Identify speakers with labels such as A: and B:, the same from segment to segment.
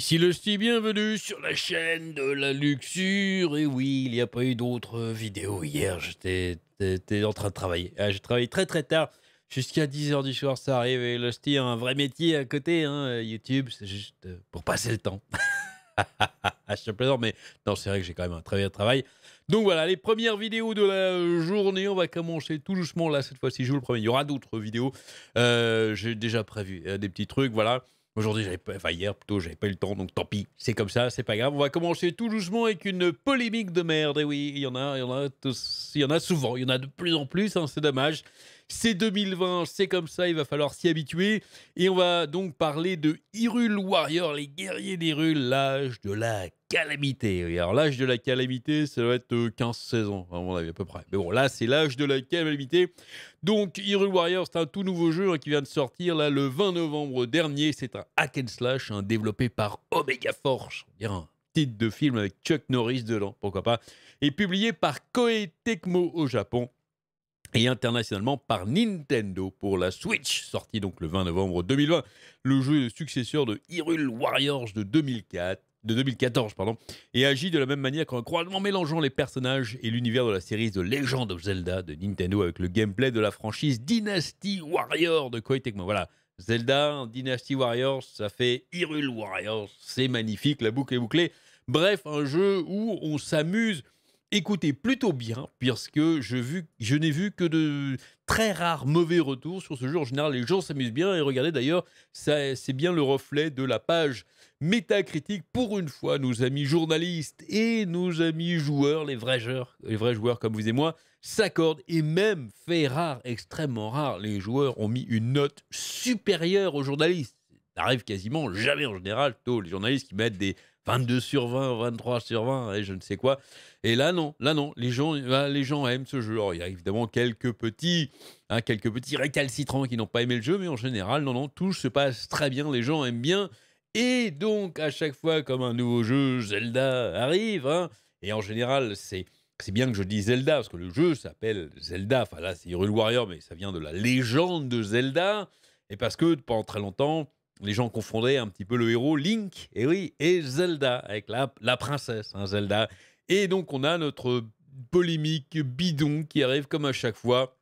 A: Ici le style bienvenue sur la chaîne de la luxure. Et eh oui, il n'y a pas eu d'autres euh, vidéos hier. J'étais en train de travailler. Ah, j'ai travaillé très très tard. Jusqu'à 10h du soir, ça arrive. Et le style a un vrai métier à côté. Hein. YouTube, c'est juste euh, pour passer le temps. Je plaisante, mais non, c'est vrai que j'ai quand même un très bien travail. Donc voilà, les premières vidéos de la journée. On va commencer tout doucement. Là, cette fois-ci, je vous le promets. Il y aura d'autres vidéos. Euh, j'ai déjà prévu des petits trucs. Voilà. Aujourd'hui, j'avais pas, enfin hier plutôt, j'avais pas eu le temps, donc tant pis, c'est comme ça, c'est pas grave. On va commencer tout doucement avec une polémique de merde. Et eh oui, il y en a, il y en a il y en a souvent, il y en a de plus en plus, hein, c'est dommage. C'est 2020, c'est comme ça, il va falloir s'y habituer. Et on va donc parler de Hyrule Warrior, les guerriers d'Hyrule, l'âge de la calamité. alors l'âge de la calamité, ça doit être 15-16 euh, ans, à mon avis, à peu près. Mais bon, là, c'est l'âge de la calamité. Donc, Hyrule Warrior, c'est un tout nouveau jeu hein, qui vient de sortir là, le 20 novembre dernier. C'est un hack and slash hein, développé par Omega Force. un titre de film avec Chuck Norris dedans, pourquoi pas. Et publié par Koei Tecmo au Japon et internationalement par Nintendo pour la Switch, sorti donc le 20 novembre 2020. Le jeu est le successeur de Hyrule Warriors de 2014, pardon, et agit de la même manière qu'en croisement mélangeant les personnages et l'univers de la série de Legend of Zelda de Nintendo avec le gameplay de la franchise Dynasty Warriors de Koei Tecmo. Voilà, Zelda, Dynasty Warriors, ça fait Hyrule Warriors, c'est magnifique, la boucle est bouclée. Bref, un jeu où on s'amuse écoutez plutôt bien, puisque je, je n'ai vu que de très rares mauvais retours sur ce jeu. En général, les gens s'amusent bien, et regardez d'ailleurs, c'est bien le reflet de la page métacritique. Pour une fois, nos amis journalistes et nos amis joueurs, les vrais joueurs, les vrais joueurs comme vous et moi, s'accordent, et même fait rare, extrêmement rare, les joueurs ont mis une note supérieure aux journalistes Ça arrive quasiment jamais en général, tôt, les journalistes qui mettent des 22 sur 20, 23 sur 20, et je ne sais quoi. Et là, non, là, non, les gens, les gens aiment ce jeu. il y a évidemment quelques petits, hein, quelques petits récalcitrants qui n'ont pas aimé le jeu, mais en général, non, non, tout se passe très bien, les gens aiment bien. Et donc, à chaque fois, comme un nouveau jeu Zelda arrive, hein. et en général, c'est. C'est bien que je dise Zelda, parce que le jeu s'appelle Zelda. Enfin, là, c'est Hyrule Warrior, mais ça vient de la légende de Zelda. Et parce que pendant très longtemps, les gens confondaient un petit peu le héros Link, et eh oui, et Zelda, avec la, princesse hein, Zelda. Et donc on a notre polémique bidon qui arrive comme à chaque fois.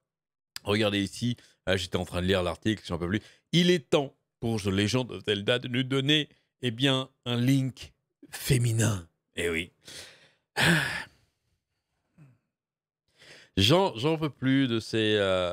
A: Regardez ici, ah, j'étais en train de lire l'article, j'en peux plus. Il est temps pour The Legend de Zelda de nous donner, eh bien, un Link féminin. Et eh oui. Ah. J'en peux plus de ces, euh,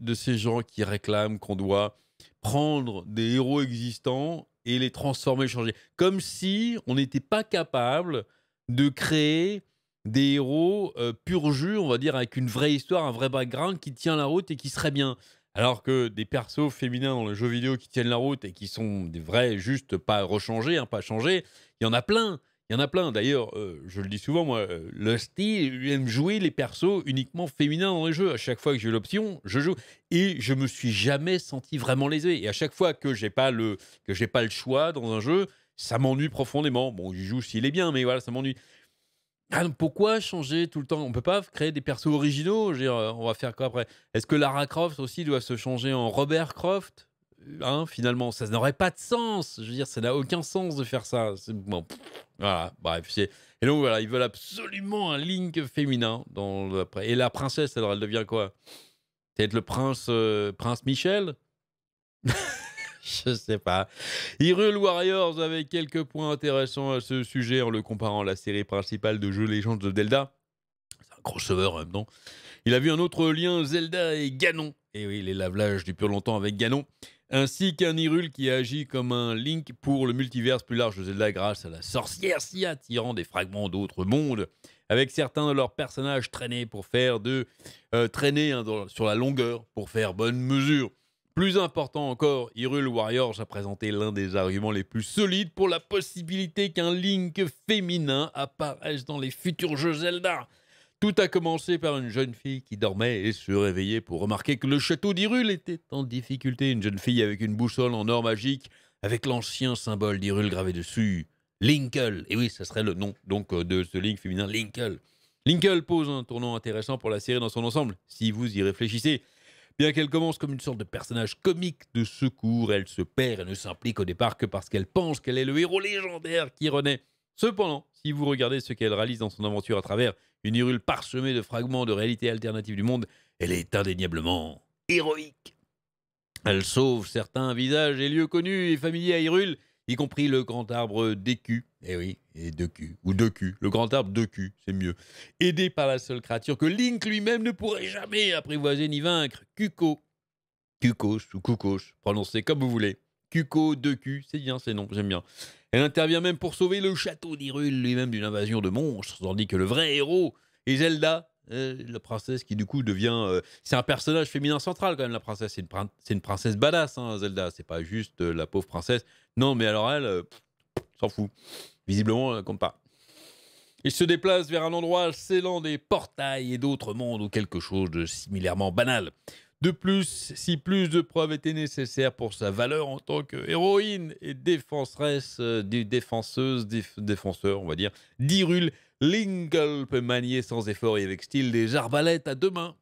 A: de ces gens qui réclament qu'on doit prendre des héros existants et les transformer, changer. Comme si on n'était pas capable de créer des héros euh, pur jus, on va dire, avec une vraie histoire, un vrai background qui tient la route et qui serait bien. Alors que des persos féminins dans le jeu vidéo qui tiennent la route et qui sont des vrais, juste pas rechangés, hein, pas changés, il y en a plein. Il y en a plein. D'ailleurs, euh, je le dis souvent, moi, euh, style Lusty aime jouer les persos uniquement féminins dans les jeux. À chaque fois que j'ai l'option, je joue. Et je me suis jamais senti vraiment lésé. Et à chaque fois que j'ai pas le que j'ai pas le choix dans un jeu, ça m'ennuie profondément. Bon, il joue s'il est bien, mais voilà, ça m'ennuie. Ah, pourquoi changer tout le temps On peut pas créer des persos originaux. on va faire quoi après Est-ce que Lara Croft aussi doit se changer en Robert Croft Hein, finalement, ça n'aurait pas de sens. Je veux dire, ça n'a aucun sens de faire ça. voilà, bref. Et donc, voilà, ils veulent absolument un Link féminin. Et la princesse, alors, elle devient quoi Peut-être le prince, euh, prince Michel Je sais pas. Hyrule Warriors avait quelques points intéressants à ce sujet en le comparant à la série principale de jeux Légendes de Zelda. C'est un crossover même temps. Il a vu un autre lien Zelda et Ganon et eh oui, les lavelages du pur longtemps avec Ganon, ainsi qu'un Irul qui agit comme un link pour le multiverse plus large de Zelda grâce à la sorcière s'y attirant des fragments d'autres mondes, avec certains de leurs personnages traînés pour faire de euh, traîner hein, sur la longueur pour faire bonne mesure. Plus important encore, Hyrule Warriors a présenté l'un des arguments les plus solides pour la possibilité qu'un Link féminin apparaisse dans les futurs jeux Zelda. Tout a commencé par une jeune fille qui dormait et se réveillait pour remarquer que le château d'irule était en difficulté. Une jeune fille avec une boussole en or magique, avec l'ancien symbole d'Irule gravé dessus. Linkle. Et oui, ça serait le nom donc euh, de ce link féminin, Linkle. Linkle pose un tournant intéressant pour la série dans son ensemble, si vous y réfléchissez. Bien qu'elle commence comme une sorte de personnage comique de secours, elle se perd et ne s'implique au départ que parce qu'elle pense qu'elle est le héros légendaire qui renaît. Cependant, si vous regardez ce qu'elle réalise dans son aventure à travers une irule parsemée de fragments de réalités alternatives du monde, elle est indéniablement héroïque. Elle sauve certains visages et lieux connus et familiers à Hyrule, y compris le grand arbre d'Écu. Eh oui, et de cul, ou de cul, le grand arbre de cul, c'est mieux. Aidé par la seule créature que Link lui-même ne pourrait jamais apprivoiser ni vaincre, Cuco. Cucos ou Kukos, prononcez comme vous voulez. Cuco, de q c'est bien c'est non, j'aime bien. Elle intervient même pour sauver le château d'Irule lui-même d'une invasion de monstres, tandis que le vrai héros est Zelda, euh, la princesse qui du coup devient... Euh, c'est un personnage féminin central quand même, la princesse. C'est une, princesse badass, hein, Zelda. C'est pas juste euh, la pauvre princesse. Non, mais alors elle, s'en fout. Visiblement, elle compte pas. Il se déplace vers un endroit scellant des portails et d'autres mondes ou quelque chose de similairement banal. De plus, si plus de preuves étaient nécessaires pour sa valeur en tant que héroïne et euh, défenseuse, défenseur, on va dire, d'Irul, Lingle peut manier sans effort et avec style des arbalètes à deux mains.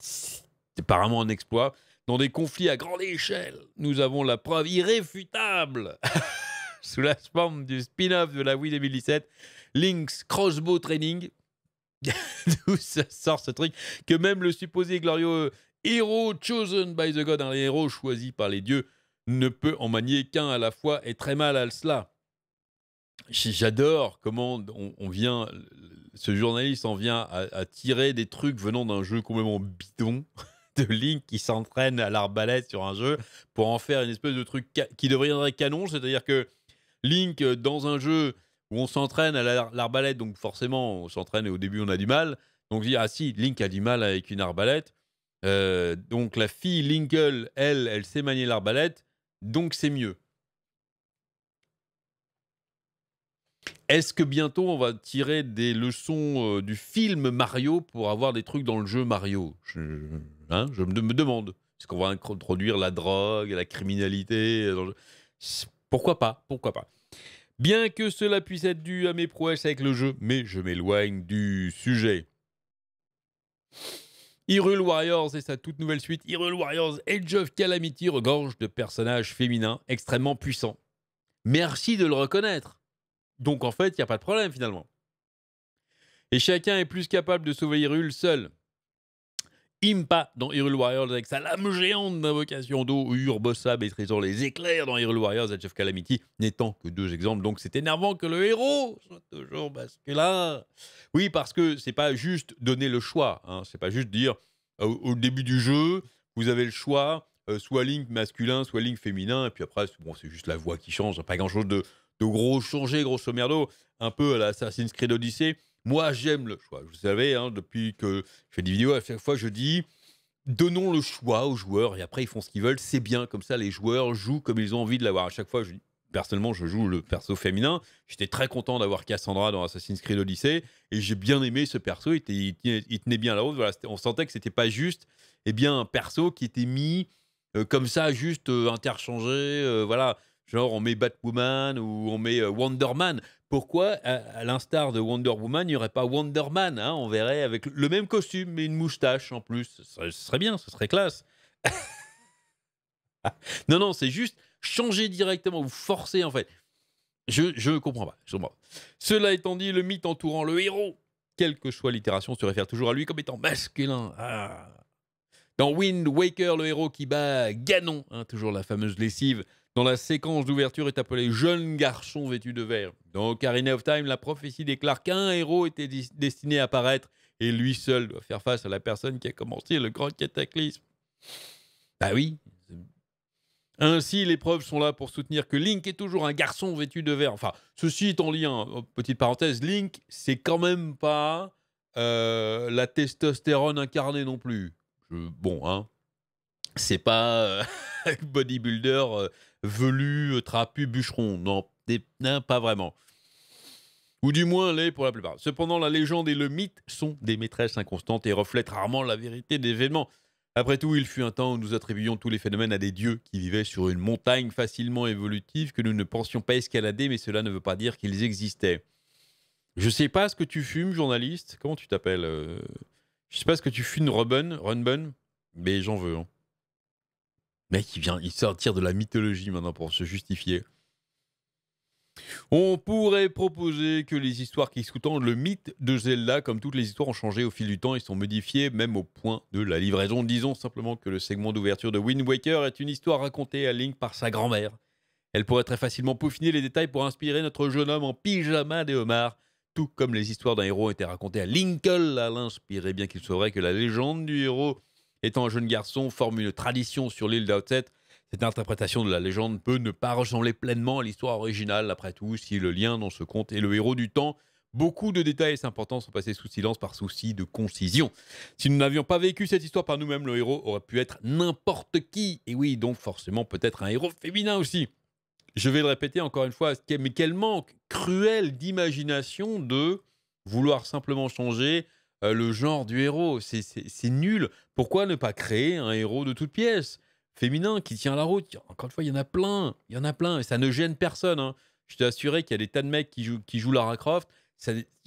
A: C'est apparemment un exploit. Dans des conflits à grande échelle, nous avons la preuve irréfutable. Sous la forme du spin-off de la Wii 2017, Link's Crossbow Training, D'où sort ce truc que même le supposé glorieux euh, héros chosen by the God, un hein, héros choisi par les dieux, ne peut en manier qu'un à la fois et très mal à cela. J'adore comment on, vient, ce journaliste en vient à, à tirer des trucs venant d'un jeu complètement bidon de Link qui s'entraîne à l'arbalète sur un jeu pour en faire une espèce de truc qui deviendrait canon, c'est-à-dire que Link euh, dans un jeu où on s'entraîne à l'arbalète, donc forcément, on s'entraîne et au début, on a du mal. Donc, dit ah si, Link a du mal avec une arbalète. Euh, donc, la fille Linkle, elle, elle sait manier l'arbalète, donc c'est mieux. Est-ce que bientôt on va tirer des leçons euh, du film Mario pour avoir des trucs dans le jeu Mario je, hein, me demande. Est-ce qu'on va introduire la drogue, la criminalité euh, Pourquoi pas Pourquoi pas Bien que cela puisse être dû à mes prouesses avec le jeu, mais je m'éloigne du sujet. Hyrule Warriors et sa toute nouvelle suite, Hyrule Warriors Age of Calamity, regorge de personnages féminins extrêmement puissants. Merci de le reconnaître. Donc en fait, il n'y a pas de problème finalement. Et chacun est plus capable de sauver Hyrule seul. Impa dans Hero Warriors avec sa lame géante d'invocation d'eau, Urbossa maîtrisant les éclairs dans Hero Warriors, Edge of Calamity n'étant que deux exemples, donc c'est énervant que le héros soit toujours masculin. Oui, parce que c'est pas juste donner le choix, hein. c'est pas juste dire euh, au début du jeu, vous avez le choix, euh, soit Link masculin, soit Link féminin, et puis après, bon, c'est juste la voix qui change, hein. pas grand chose de, de gros changer, grosso merdo, un peu à l'Assassin's Creed Odyssey. Moi, j'aime le choix. Vous savez, hein, depuis que je fais des vidéos, à chaque fois, je dis donnons le choix aux joueurs et après, ils font ce qu'ils veulent. C'est bien, comme ça, les joueurs jouent comme ils ont envie de l'avoir. À chaque fois, personnellement, je joue le perso féminin. J'étais très content d'avoir Cassandra dans Assassin's Creed Odyssey et j'ai bien aimé ce perso. Il, il, tenait, bien la route. on sentait que ce n'était pas juste eh bien, un perso qui était mis euh, comme ça, juste euh, interchangé. Euh, voilà, genre on met Batwoman ou on met Wonder Wonderman pourquoi, à, l'instar de Wonder Woman, il n'y aurait pas Wonder Man hein, On verrait avec le même costume, mais une moustache en plus. Ce serait, bien, ce serait classe. non, non, c'est juste changer directement, vous forcez en fait. Je ne comprends pas. Cela étant dit, le mythe entourant le héros, quelle que soit l'itération, se réfère toujours à lui comme étant masculin. Ah. Dans Wind Waker, le héros qui bat Ganon, hein, toujours la fameuse lessive, dans la séquence d'ouverture est appelée Jeune garçon vêtu de vert. Dans Ocarina of Time, la prophétie déclare qu'un héros était destiné à apparaître et lui seul doit faire face à la personne qui a commencé le grand cataclysme. Bah oui. Ainsi, les preuves sont là pour soutenir que Link est toujours un garçon vêtu de vert. Enfin, ceci est en lien, petite parenthèse, Link, c'est quand même pas euh, la testostérone incarnée non plus. bon, hein. C'est pas euh, bodybuilder euh, Velu, euh, trapu, bûcherons. Non, hein, pas vraiment. Ou du moins les, pour la plupart. Cependant, la légende et le mythe sont des maîtresses inconstantes et reflètent rarement la vérité des événements. Après tout, il fut un temps où nous attribuions tous les phénomènes à des dieux qui vivaient sur une montagne facilement évolutive que nous ne pensions pas escalader, mais cela ne veut pas dire qu'ils existaient. Je sais pas ce que tu fumes, journaliste. Comment tu t'appelles euh Je sais pas ce que tu fumes, Runbun, Runbun mais j'en veux. Hein. Mec, il vient il sortir de la mythologie maintenant pour se justifier. On pourrait proposer que les histoires qui sous-tendent le mythe de Zelda, comme toutes les histoires, ont changé au fil du temps et sont modifiées, même au point de la livraison. Disons simplement que le segment d'ouverture de Wind Waker est une histoire racontée à Link par sa grand-mère. Elle pourrait très facilement peaufiner les détails pour inspirer notre jeune homme en pyjama des homards, tout comme les histoires d'un héros ont été racontées à Lincoln à l'inspirer, bien qu'il saurait que la légende du héros Étant un jeune garçon, forme une tradition sur l'île d'Outset. E cette interprétation de la légende peut ne pas ressembler pleinement à l'histoire originale, après tout, si le lien dans ce conte est le héros du temps. Beaucoup de détails importants sont passés sous silence par souci de concision. Si nous n'avions pas vécu cette histoire par nous-mêmes, le héros aurait pu être n'importe qui. Et oui, donc forcément peut-être un héros féminin aussi. Je vais le répéter encore une fois, mais quel manque cruel d'imagination de vouloir simplement changer euh, le genre du héros. C'est nul. Pourquoi ne pas créer un héros de toutes pièces féminin qui tient la route Encore une fois, il y en a plein. Il y en a plein. Et ça ne gêne personne. Hein. Je t'ai assuré qu'il y a des tas de mecs qui jouent, qui jouent Lara Croft.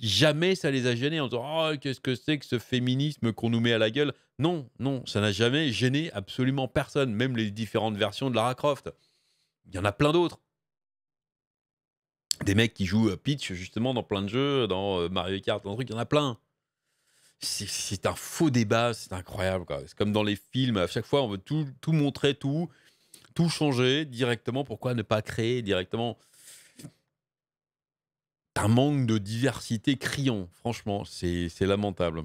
A: jamais ça les a gênés en disant oh, qu'est-ce que c'est que ce féminisme qu'on nous met à la gueule. Non, non, ça n'a jamais gêné absolument personne, même les différentes versions de Lara Croft. Il y en a plein d'autres. Des mecs qui jouent euh, Peach justement dans plein de jeux, dans euh, Mario Kart, dans truc, il y en a plein c'est un faux débat, c'est incroyable. C'est comme dans les films, à chaque fois, on veut tout, montrer, tout, tout changer directement. Pourquoi ne pas créer directement un manque de diversité criant, franchement, c'est lamentable.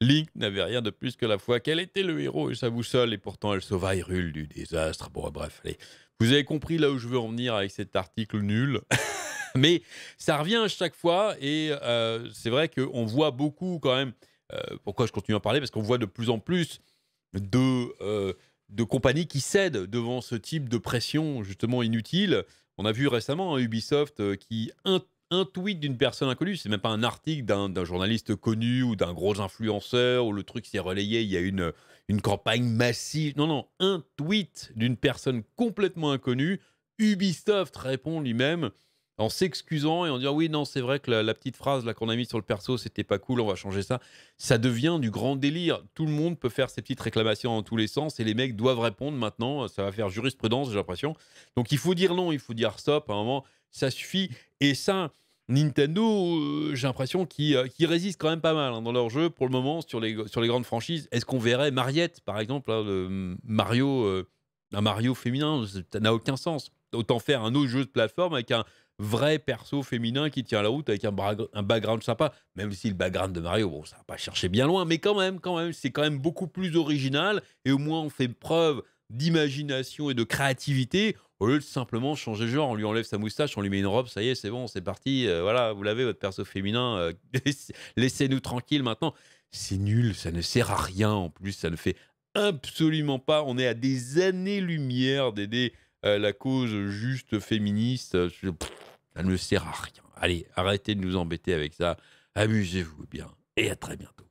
A: Link n'avait rien de plus que la foi qu'elle était le héros et ça vous seul, et pourtant elle sauva Hyrule du désastre. Bon, bref, allez, vous avez compris là où je veux en venir avec cet article nul. Mais ça revient à chaque fois et euh, c'est vrai qu'on voit beaucoup quand même, euh, pourquoi je continue à parler, parce qu'on voit de plus en plus euh, de, compagnies qui cèdent devant ce type de pression justement inutile. On a vu récemment hein, Ubisoft qui un tweet d'une personne inconnue, c'est même pas un article d'un journaliste connu ou d'un gros influenceur où le truc s'est relayé, il y a une, une campagne massive. Non, non, un tweet d'une personne complètement inconnue. Ubisoft répond lui-même en s'excusant et en disant oui non c'est vrai que la, petite phrase là qu'on a mise sur le perso c'était pas cool on va changer ça ça devient du grand délire tout le monde peut faire ses petites réclamations dans tous les sens et les mecs doivent répondre maintenant ça va faire jurisprudence j'ai l'impression donc il faut dire non il faut dire stop à un moment ça suffit et ça Nintendo, euh, j'ai l'impression qu'ils euh, qui quand même pas mal hein, dans leurs jeux pour le moment sur les, sur les grandes franchises. Est-ce qu'on verrait Mariette, par exemple, hein, mm, Mario, euh, un Mario féminin Ça n'a aucun sens. Autant faire un autre jeu de plateforme avec un, vrai perso féminin qui tient la route avec un, un background sympa, même si le background de Mario, bon, ça va pas chercher bien loin, mais quand même, quand même, c'est quand même beaucoup plus original et au moins on fait preuve d'imagination et de créativité au lieu de simplement changer de genre. On lui enlève sa moustache, on lui met une robe, ça y est, c'est bon, c'est parti. Euh, voilà, vous l'avez, votre perso féminin. Euh, laissez-nous tranquille maintenant. C'est nul, ça ne sert à rien en plus, ça ne fait absolument pas. On est à des années-lumière d'aider euh, la cause juste féministe. Ça ne sert à rien. Allez, arrêtez de nous embêter avec ça. Amusez-vous bien et à très bientôt.